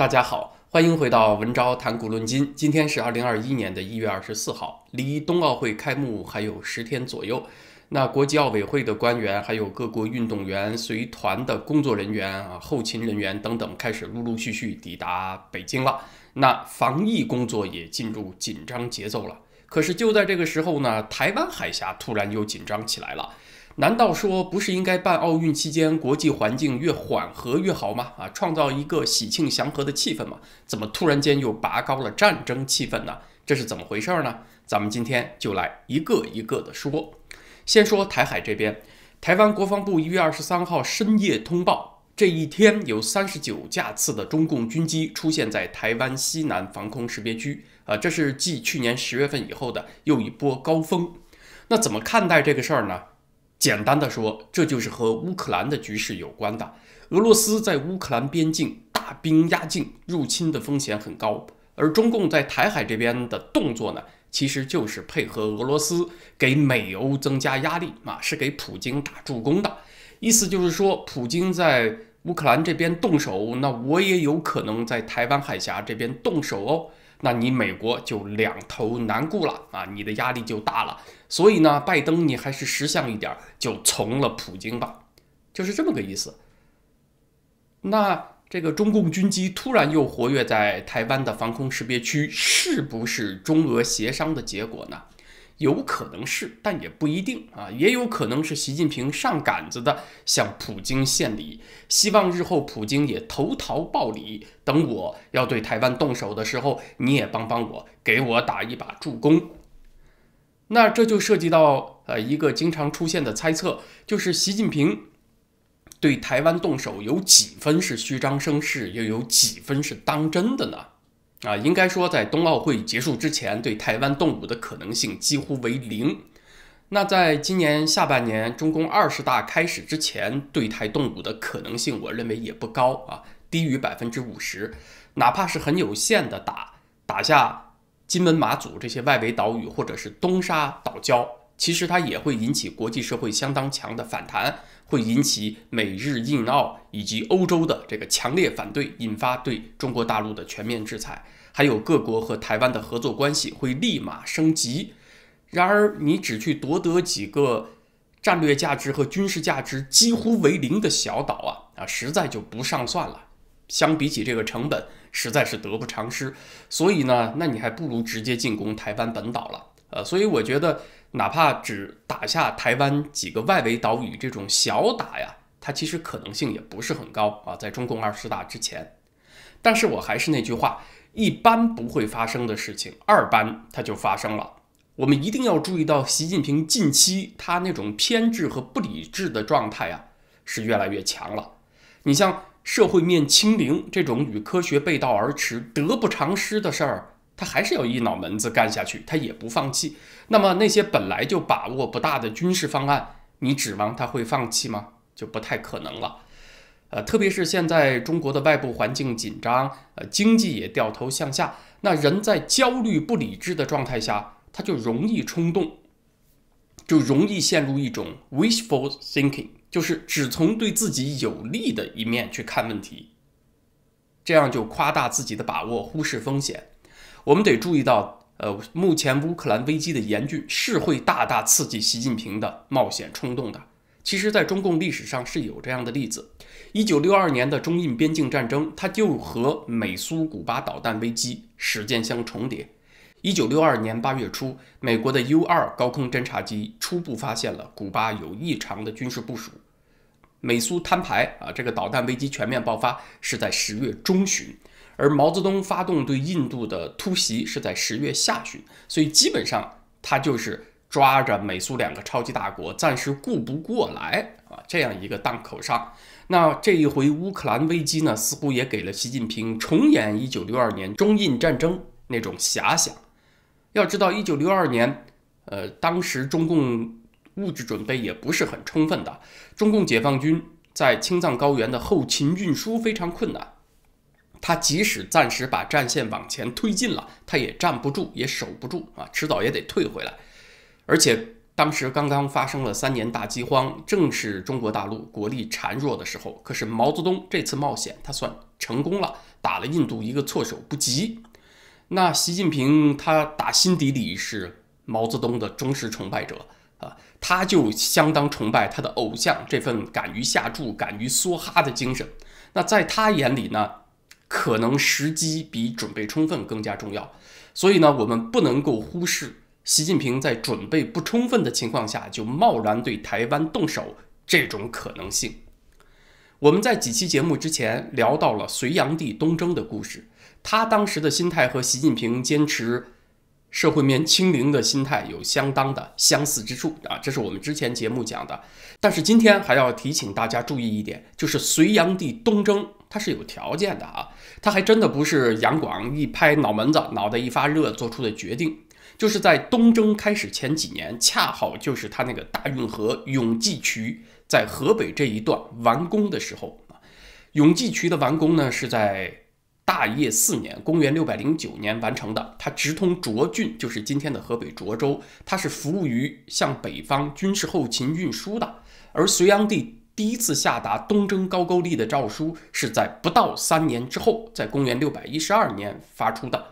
大家好，欢迎回到文昭谈古论今。今天是二零二一年的一月二十四号，离冬奥会开幕还有十天左右。那国际奥委会的官员，还有各国运动员随团的工作人员啊、后勤人员等等，开始陆陆续续抵达北京了。那防疫工作也进入紧张节奏了。可是就在这个时候呢，台湾海峡突然又紧张起来了。难道说不是应该办奥运期间国际环境越缓和越好吗？啊，创造一个喜庆祥和的气氛嘛？怎么突然间又拔高了战争气氛呢？这是怎么回事儿呢？咱们今天就来一个一个的说。先说台海这边，台湾国防部一月二十三号深夜通报，这一天有三十九架次的中共军机出现在台湾西南防空识别区，啊，这是继去年十月份以后的又一波高峰。那怎么看待这个事儿呢？简单的说，这就是和乌克兰的局势有关的。俄罗斯在乌克兰边境大兵压境，入侵的风险很高。而中共在台海这边的动作呢，其实就是配合俄罗斯给美欧增加压力啊，是给普京打助攻的意思。就是说，普京在乌克兰这边动手，那我也有可能在台湾海峡这边动手哦。那你美国就两头难顾了啊，你的压力就大了。所以呢，拜登你还是识相一点，就从了普京吧，就是这么个意思。那这个中共军机突然又活跃在台湾的防空识别区，是不是中俄协商的结果呢？有可能是，但也不一定啊，也有可能是习近平上杆子的向普京献礼，希望日后普京也投桃报李，等我要对台湾动手的时候，你也帮帮我，给我打一把助攻。那这就涉及到呃一个经常出现的猜测，就是习近平对台湾动手有几分是虚张声势，又有几分是当真的呢？啊，应该说在冬奥会结束之前，对台湾动武的可能性几乎为零。那在今年下半年中共二十大开始之前，对台动武的可能性，我认为也不高啊，低于百分之五十。哪怕是很有限的打打下金门、马祖这些外围岛屿，或者是东沙岛礁。其实它也会引起国际社会相当强的反弹，会引起美日印澳以及欧洲的这个强烈反对，引发对中国大陆的全面制裁，还有各国和台湾的合作关系会立马升级。然而，你只去夺得几个战略价值和军事价值几乎为零的小岛啊啊，实在就不上算了。相比起这个成本，实在是得不偿失。所以呢，那你还不如直接进攻台湾本岛了。呃，所以我觉得。哪怕只打下台湾几个外围岛屿这种小打呀，它其实可能性也不是很高啊。在中共二十大之前，但是我还是那句话，一般不会发生的事情，二般它就发生了。我们一定要注意到习近平近期他那种偏执和不理智的状态啊，是越来越强了。你像社会面清零这种与科学背道而驰、得不偿失的事儿。他还是有一脑门子干下去，他也不放弃。那么那些本来就把握不大的军事方案，你指望他会放弃吗？就不太可能了。呃，特别是现在中国的外部环境紧张，呃，经济也掉头向下。那人在焦虑不理智的状态下，他就容易冲动，就容易陷入一种 wishful thinking，就是只从对自己有利的一面去看问题，这样就夸大自己的把握，忽视风险。我们得注意到，呃，目前乌克兰危机的严峻是会大大刺激习近平的冒险冲动的。其实，在中共历史上是有这样的例子：一九六二年的中印边境战争，它就和美苏古巴导弹危机时间相重叠。一九六二年八月初，美国的 U 二高空侦察机初步发现了古巴有异常的军事部署，美苏摊牌啊，这个导弹危机全面爆发是在十月中旬。而毛泽东发动对印度的突袭是在十月下旬，所以基本上他就是抓着美苏两个超级大国暂时顾不过来啊这样一个档口上。那这一回乌克兰危机呢，似乎也给了习近平重演1962年中印战争那种遐想。要知道，1962年，呃，当时中共物质准备也不是很充分的，中共解放军在青藏高原的后勤运输非常困难。他即使暂时把战线往前推进了，他也站不住，也守不住啊，迟早也得退回来。而且当时刚刚发生了三年大饥荒，正是中国大陆国力孱弱的时候。可是毛泽东这次冒险，他算成功了，打了印度一个措手不及。那习近平他打心底里是毛泽东的忠实崇拜者啊，他就相当崇拜他的偶像这份敢于下注、敢于梭哈的精神。那在他眼里呢？可能时机比准备充分更加重要，所以呢，我们不能够忽视习近平在准备不充分的情况下就贸然对台湾动手这种可能性。我们在几期节目之前聊到了隋炀帝东征的故事，他当时的心态和习近平坚持社会面清零的心态有相当的相似之处啊，这是我们之前节目讲的。但是今天还要提醒大家注意一点，就是隋炀帝东征。他是有条件的啊，他还真的不是杨广一拍脑门子、脑袋一发热做出的决定，就是在东征开始前几年，恰好就是他那个大运河永济渠在河北这一段完工的时候啊。永济渠的完工呢，是在大业四年（公元六百零九年）完成的，它直通涿郡，就是今天的河北涿州，它是服务于向北方军事后勤运输的，而隋炀帝。第一次下达东征高句丽的诏书是在不到三年之后，在公元六百一十二年发出的。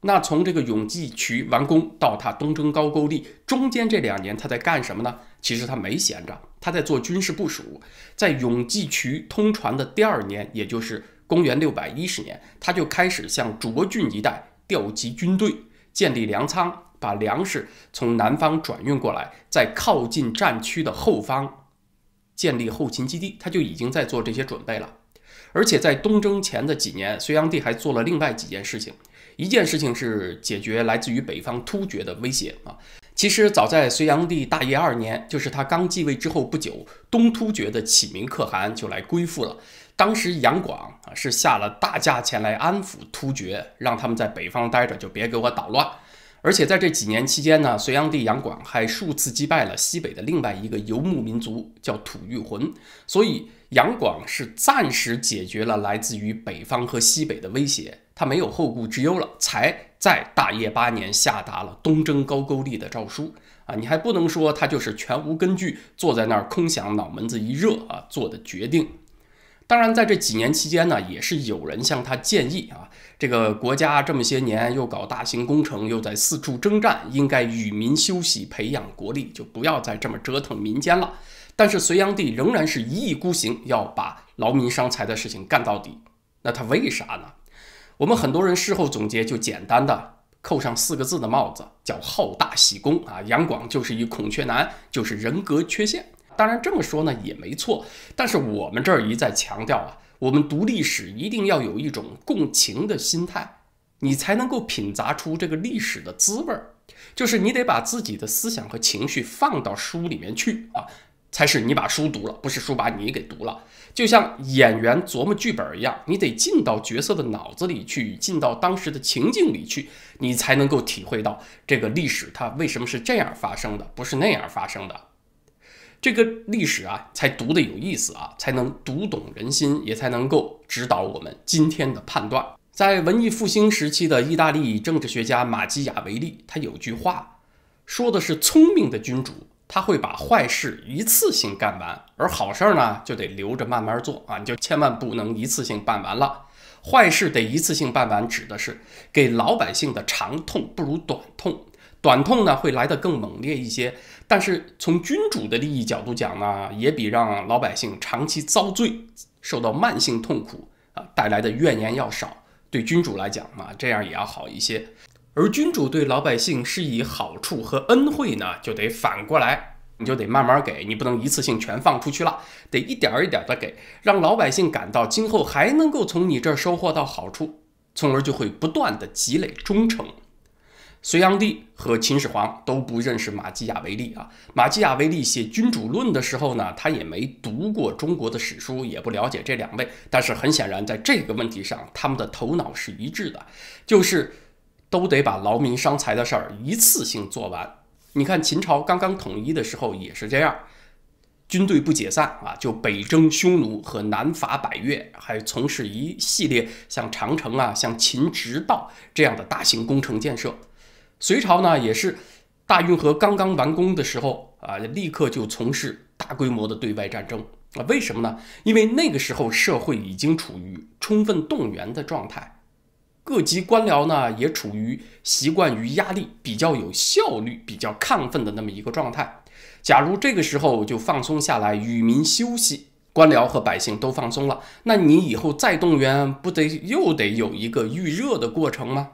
那从这个永济渠完工到他东征高句丽中间这两年他在干什么呢？其实他没闲着，他在做军事部署。在永济渠通船的第二年，也就是公元六百一十年，他就开始向涿郡一带调集军队，建立粮仓，把粮食从南方转运过来，在靠近战区的后方。建立后勤基地，他就已经在做这些准备了。而且在东征前的几年，隋炀帝还做了另外几件事情。一件事情是解决来自于北方突厥的威胁啊。其实早在隋炀帝大业二年，就是他刚继位之后不久，东突厥的启民可汗就来归附了。当时杨广啊是下了大价钱来安抚突厥，让他们在北方待着，就别给我捣乱。而且在这几年期间呢，隋炀帝杨广还数次击败了西北的另外一个游牧民族，叫吐谷浑。所以杨广是暂时解决了来自于北方和西北的威胁，他没有后顾之忧了，才在大业八年下达了东征高句丽的诏书。啊，你还不能说他就是全无根据，坐在那儿空想，脑门子一热啊做的决定。当然，在这几年期间呢，也是有人向他建议啊，这个国家这么些年又搞大型工程，又在四处征战，应该与民休息，培养国力，就不要再这么折腾民间了。但是隋炀帝仍然是一意孤行，要把劳民伤财的事情干到底。那他为啥呢？我们很多人事后总结，就简单的扣上四个字的帽子，叫好大喜功啊！杨广就是一孔雀男，就是人格缺陷。当然这么说呢也没错，但是我们这儿一再强调啊，我们读历史一定要有一种共情的心态，你才能够品杂出这个历史的滋味儿。就是你得把自己的思想和情绪放到书里面去啊，才是你把书读了，不是书把你给读了。就像演员琢磨剧本一样，你得进到角色的脑子里去，进到当时的情境里去，你才能够体会到这个历史它为什么是这样发生的，不是那样发生的。这个历史啊，才读得有意思啊，才能读懂人心，也才能够指导我们今天的判断。在文艺复兴时期的意大利政治学家马基雅维利，他有句话说的是：“聪明的君主，他会把坏事一次性干完，而好事儿呢，就得留着慢慢做啊，你就千万不能一次性办完了。坏事得一次性办完，指的是给老百姓的长痛不如短痛，短痛呢会来得更猛烈一些。”但是从君主的利益角度讲呢，也比让老百姓长期遭罪、受到慢性痛苦啊带来的怨言要少。对君主来讲嘛，这样也要好一些。而君主对老百姓施以好处和恩惠呢，就得反过来，你就得慢慢给，你不能一次性全放出去了，得一点一点的给，让老百姓感到今后还能够从你这儿收获到好处，从而就会不断的积累忠诚。隋炀帝和秦始皇都不认识马基雅维利啊。马基雅维利写《君主论》的时候呢，他也没读过中国的史书，也不了解这两位。但是很显然，在这个问题上，他们的头脑是一致的，就是都得把劳民伤财的事儿一次性做完。你看秦朝刚刚统一的时候也是这样，军队不解散啊，就北征匈奴和南伐百越，还从事一系列像长城啊、像秦直道这样的大型工程建设。隋朝呢，也是大运河刚刚完工的时候啊，立刻就从事大规模的对外战争啊？为什么呢？因为那个时候社会已经处于充分动员的状态，各级官僚呢也处于习惯于压力、比较有效率、比较亢奋的那么一个状态。假如这个时候就放松下来，与民休息，官僚和百姓都放松了，那你以后再动员，不得又得有一个预热的过程吗？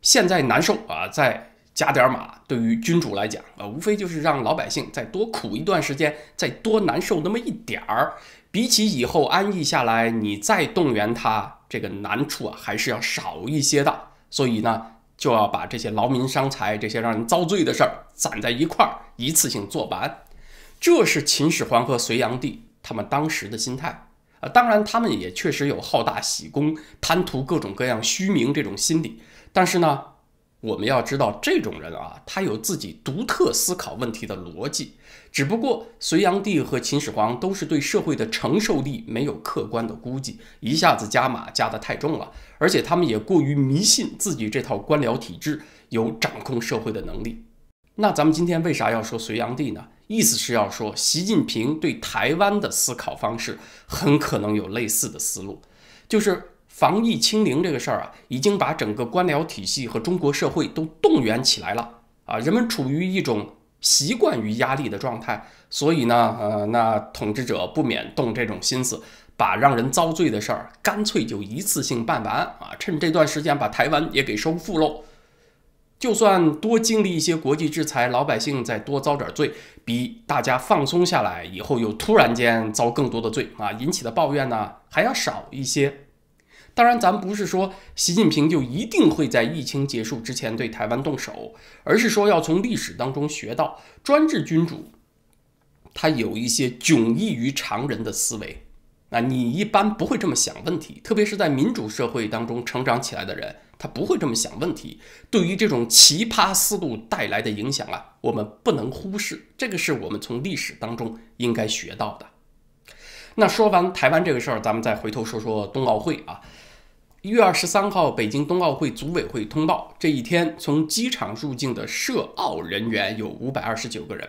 现在难受啊，再加点码，马，对于君主来讲啊，无非就是让老百姓再多苦一段时间，再多难受那么一点儿，比起以后安逸下来，你再动员他这个难处啊，还是要少一些的。所以呢，就要把这些劳民伤财、这些让人遭罪的事儿攒在一块儿，一次性做完。这是秦始皇和隋炀帝他们当时的心态。啊，当然，他们也确实有好大喜功、贪图各种各样虚名这种心理。但是呢，我们要知道，这种人啊，他有自己独特思考问题的逻辑。只不过，隋炀帝和秦始皇都是对社会的承受力没有客观的估计，一下子加码加得太重了。而且，他们也过于迷信自己这套官僚体制有掌控社会的能力。那咱们今天为啥要说隋炀帝呢？意思是要说，习近平对台湾的思考方式很可能有类似的思路，就是防疫清零这个事儿啊，已经把整个官僚体系和中国社会都动员起来了啊，人们处于一种习惯于压力的状态，所以呢，呃，那统治者不免动这种心思，把让人遭罪的事儿干脆就一次性办完啊，趁这段时间把台湾也给收复喽。就算多经历一些国际制裁，老百姓再多遭点罪，比大家放松下来以后又突然间遭更多的罪啊，引起的抱怨呢还要少一些。当然，咱不是说习近平就一定会在疫情结束之前对台湾动手，而是说要从历史当中学到，专制君主他有一些迥异于常人的思维。那你一般不会这么想问题，特别是在民主社会当中成长起来的人。他不会这么想问题，对于这种奇葩思路带来的影响啊，我们不能忽视。这个是我们从历史当中应该学到的。那说完台湾这个事儿，咱们再回头说说冬奥会啊。一月二十三号，北京冬奥会组委会通报，这一天从机场入境的涉澳人员有五百二十九个人。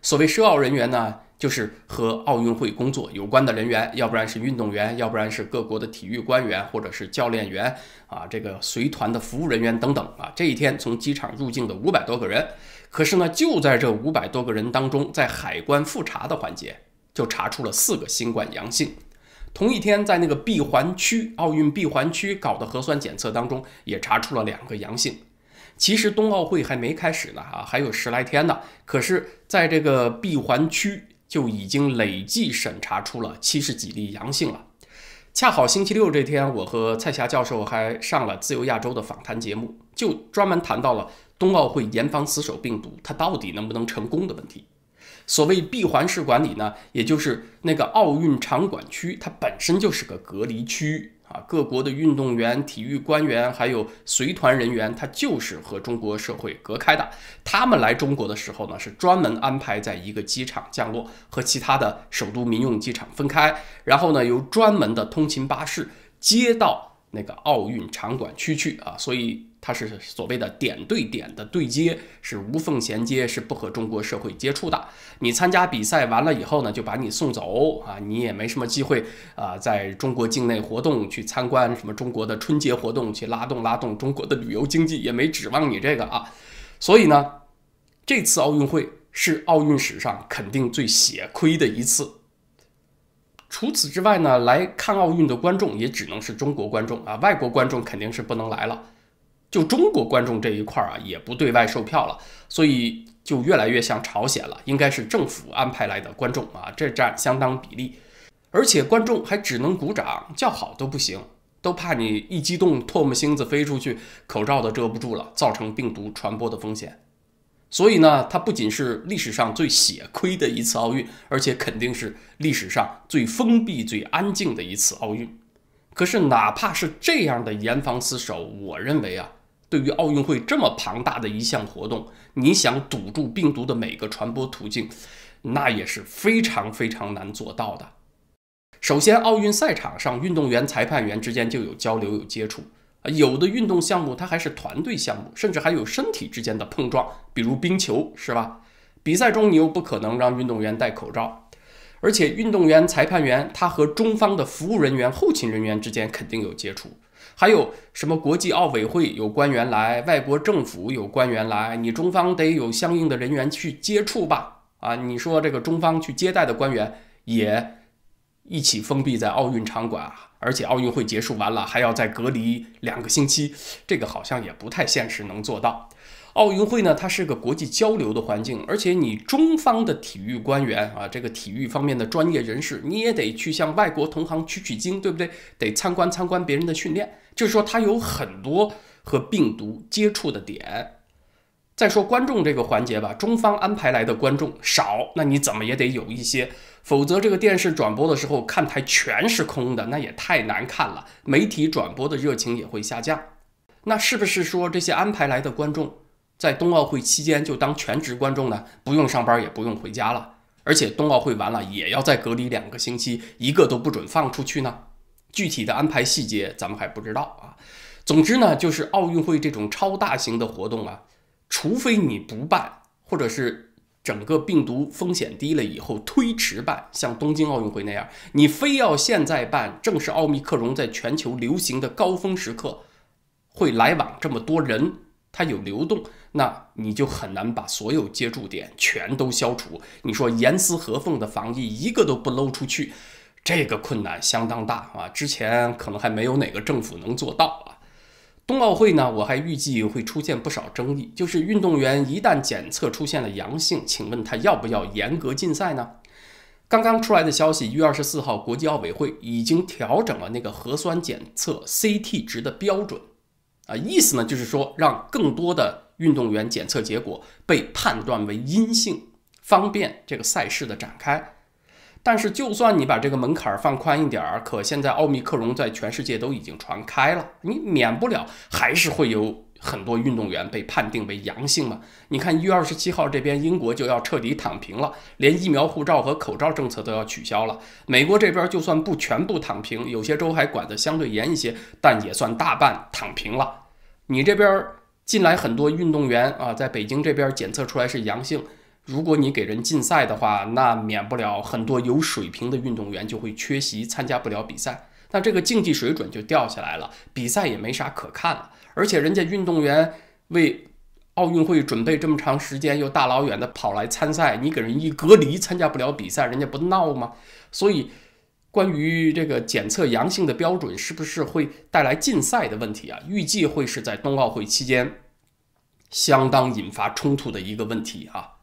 所谓涉澳人员呢？就是和奥运会工作有关的人员，要不然是运动员，要不然是各国的体育官员或者是教练员啊，这个随团的服务人员等等啊。这一天从机场入境的五百多个人，可是呢，就在这五百多个人当中，在海关复查的环节就查出了四个新冠阳性。同一天，在那个闭环区奥运闭环区搞的核酸检测当中，也查出了两个阳性。其实冬奥会还没开始呢啊，还有十来天呢。可是，在这个闭环区。就已经累计审查出了七十几例阳性了。恰好星期六这天，我和蔡霞教授还上了《自由亚洲》的访谈节目，就专门谈到了冬奥会严防死守病毒，它到底能不能成功的问题。所谓闭环式管理呢，也就是那个奥运场馆区，它本身就是个隔离区。啊，各国的运动员、体育官员还有随团人员，他就是和中国社会隔开的。他们来中国的时候呢，是专门安排在一个机场降落，和其他的首都民用机场分开，然后呢，由专门的通勤巴士接到。那个奥运场馆区区啊，所以它是所谓的点对点的对接，是无缝衔接，是不和中国社会接触的。你参加比赛完了以后呢，就把你送走啊，你也没什么机会啊，在中国境内活动，去参观什么中国的春节活动，去拉动拉动中国的旅游经济，也没指望你这个啊。所以呢，这次奥运会是奥运史上肯定最血亏的一次。除此之外呢，来看奥运的观众也只能是中国观众啊，外国观众肯定是不能来了。就中国观众这一块啊，也不对外售票了，所以就越来越像朝鲜了，应该是政府安排来的观众啊，这占相当比例。而且观众还只能鼓掌叫好都不行，都怕你一激动唾沫星子飞出去，口罩都遮不住了，造成病毒传播的风险。所以呢，它不仅是历史上最血亏的一次奥运，而且肯定是历史上最封闭、最安静的一次奥运。可是，哪怕是这样的严防死守，我认为啊，对于奥运会这么庞大的一项活动，你想堵住病毒的每个传播途径，那也是非常非常难做到的。首先，奥运赛场上运动员、裁判员之间就有交流、有接触。啊，有的运动项目它还是团队项目，甚至还有身体之间的碰撞，比如冰球，是吧？比赛中你又不可能让运动员戴口罩，而且运动员、裁判员他和中方的服务人员、后勤人员之间肯定有接触，还有什么国际奥委会有官员来，外国政府有官员来，你中方得有相应的人员去接触吧？啊，你说这个中方去接待的官员也一起封闭在奥运场馆？而且奥运会结束完了，还要再隔离两个星期，这个好像也不太现实能做到。奥运会呢，它是个国际交流的环境，而且你中方的体育官员啊，这个体育方面的专业人士，你也得去向外国同行取取经，对不对？得参观参观别人的训练，就是说他有很多和病毒接触的点。再说观众这个环节吧，中方安排来的观众少，那你怎么也得有一些。否则，这个电视转播的时候，看台全是空的，那也太难看了。媒体转播的热情也会下降。那是不是说，这些安排来的观众，在冬奥会期间就当全职观众呢？不用上班，也不用回家了。而且冬奥会完了，也要再隔离两个星期，一个都不准放出去呢？具体的安排细节，咱们还不知道啊。总之呢，就是奥运会这种超大型的活动啊，除非你不办，或者是。整个病毒风险低了以后推迟办，像东京奥运会那样，你非要现在办，正是奥密克戎在全球流行的高峰时刻，会来往这么多人，它有流动，那你就很难把所有接触点全都消除。你说严丝合缝的防疫，一个都不漏出去，这个困难相当大啊！之前可能还没有哪个政府能做到啊。冬奥会呢，我还预计会出现不少争议，就是运动员一旦检测出现了阳性，请问他要不要严格禁赛呢？刚刚出来的消息，一月二十四号，国际奥委会已经调整了那个核酸检测 CT 值的标准，啊，意思呢就是说让更多的运动员检测结果被判断为阴性，方便这个赛事的展开。但是，就算你把这个门槛放宽一点儿，可现在奥密克戎在全世界都已经传开了，你免不了还是会有很多运动员被判定为阳性嘛？你看一月二十七号这边，英国就要彻底躺平了，连疫苗护照和口罩政策都要取消了。美国这边就算不全部躺平，有些州还管得相对严一些，但也算大半躺平了。你这边进来很多运动员啊，在北京这边检测出来是阳性。如果你给人禁赛的话，那免不了很多有水平的运动员就会缺席，参加不了比赛，那这个竞技水准就掉下来了，比赛也没啥可看了。而且人家运动员为奥运会准备这么长时间，又大老远的跑来参赛，你给人一隔离，参加不了比赛，人家不闹吗？所以，关于这个检测阳性的标准是不是会带来禁赛的问题啊？预计会是在冬奥会期间相当引发冲突的一个问题啊。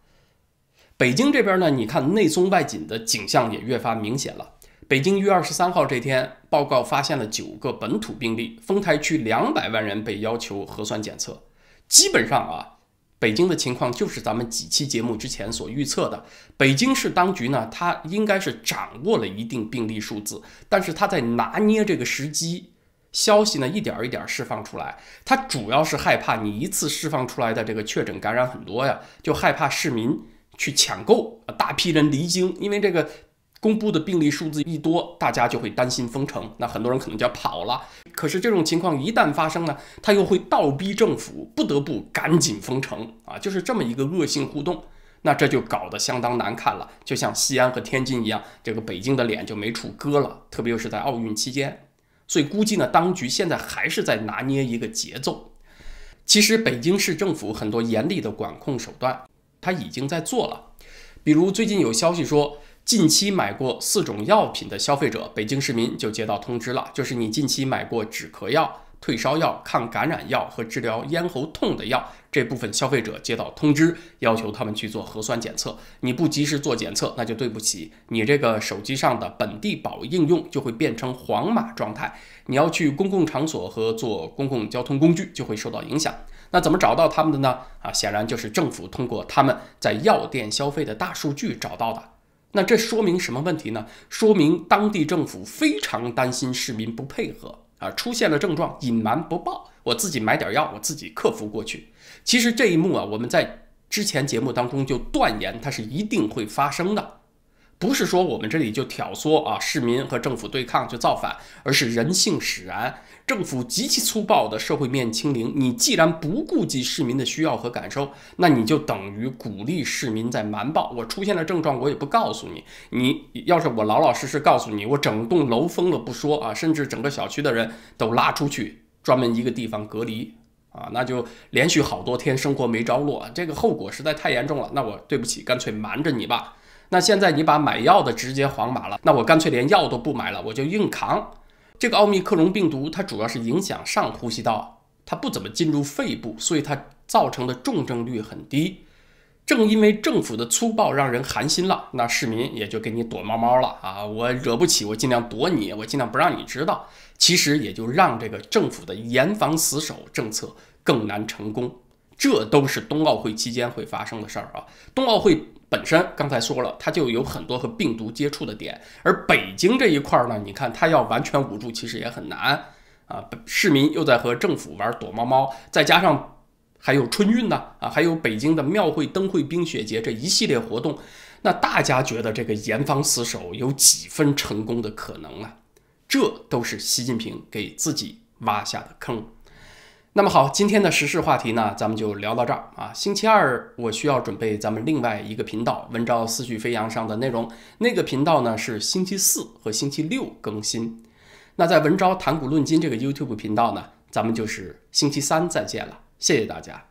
北京这边呢，你看内松外紧的景象也越发明显了。北京一月二十三号这天，报告发现了九个本土病例，丰台区两百万人被要求核酸检测。基本上啊，北京的情况就是咱们几期节目之前所预测的。北京市当局呢，他应该是掌握了一定病例数字，但是他在拿捏这个时机，消息呢一点一点释放出来。他主要是害怕你一次释放出来的这个确诊感染很多呀，就害怕市民。去抢购啊！大批人离京，因为这个公布的病例数字一多，大家就会担心封城，那很多人可能就要跑了。可是这种情况一旦发生呢，他又会倒逼政府不得不赶紧封城啊，就是这么一个恶性互动。那这就搞得相当难看了，就像西安和天津一样，这个北京的脸就没处搁了，特别又是在奥运期间。所以估计呢，当局现在还是在拿捏一个节奏。其实北京市政府很多严厉的管控手段。他已经在做了，比如最近有消息说，近期买过四种药品的消费者，北京市民就接到通知了，就是你近期买过止咳药、退烧药、抗感染药和治疗咽喉痛的药，这部分消费者接到通知，要求他们去做核酸检测。你不及时做检测，那就对不起，你这个手机上的本地宝应用就会变成黄码状态，你要去公共场所和坐公共交通工具就会受到影响。那怎么找到他们的呢？啊，显然就是政府通过他们在药店消费的大数据找到的。那这说明什么问题呢？说明当地政府非常担心市民不配合啊，出现了症状隐瞒不报，我自己买点药，我自己克服过去。其实这一幕啊，我们在之前节目当中就断言它是一定会发生的。不是说我们这里就挑唆啊，市民和政府对抗就造反，而是人性使然。政府极其粗暴的社会面清零，你既然不顾及市民的需要和感受，那你就等于鼓励市民在瞒报。我出现了症状，我也不告诉你。你要是我老老实实告诉你，我整栋楼封了不说啊，甚至整个小区的人都拉出去，专门一个地方隔离啊，那就连续好多天生活没着落，这个后果实在太严重了。那我对不起，干脆瞒着你吧。那现在你把买药的直接黄码了，那我干脆连药都不买了，我就硬扛。这个奥密克戎病毒它主要是影响上呼吸道，它不怎么进入肺部，所以它造成的重症率很低。正因为政府的粗暴让人寒心了，那市民也就给你躲猫猫了啊！我惹不起，我尽量躲你，我尽量不让你知道。其实也就让这个政府的严防死守政策更难成功。这都是冬奥会期间会发生的事儿啊！冬奥会。本身刚才说了，它就有很多和病毒接触的点，而北京这一块儿呢，你看它要完全捂住，其实也很难啊。市民又在和政府玩躲猫猫，再加上还有春运呢，啊，还有北京的庙会、灯会、冰雪节这一系列活动，那大家觉得这个严防死守有几分成功的可能啊？这都是习近平给自己挖下的坑。那么好，今天的时事话题呢，咱们就聊到这儿啊。星期二我需要准备咱们另外一个频道“文昭思绪飞扬”上的内容，那个频道呢是星期四和星期六更新。那在“文昭谈古论今”这个 YouTube 频道呢，咱们就是星期三再见了。谢谢大家。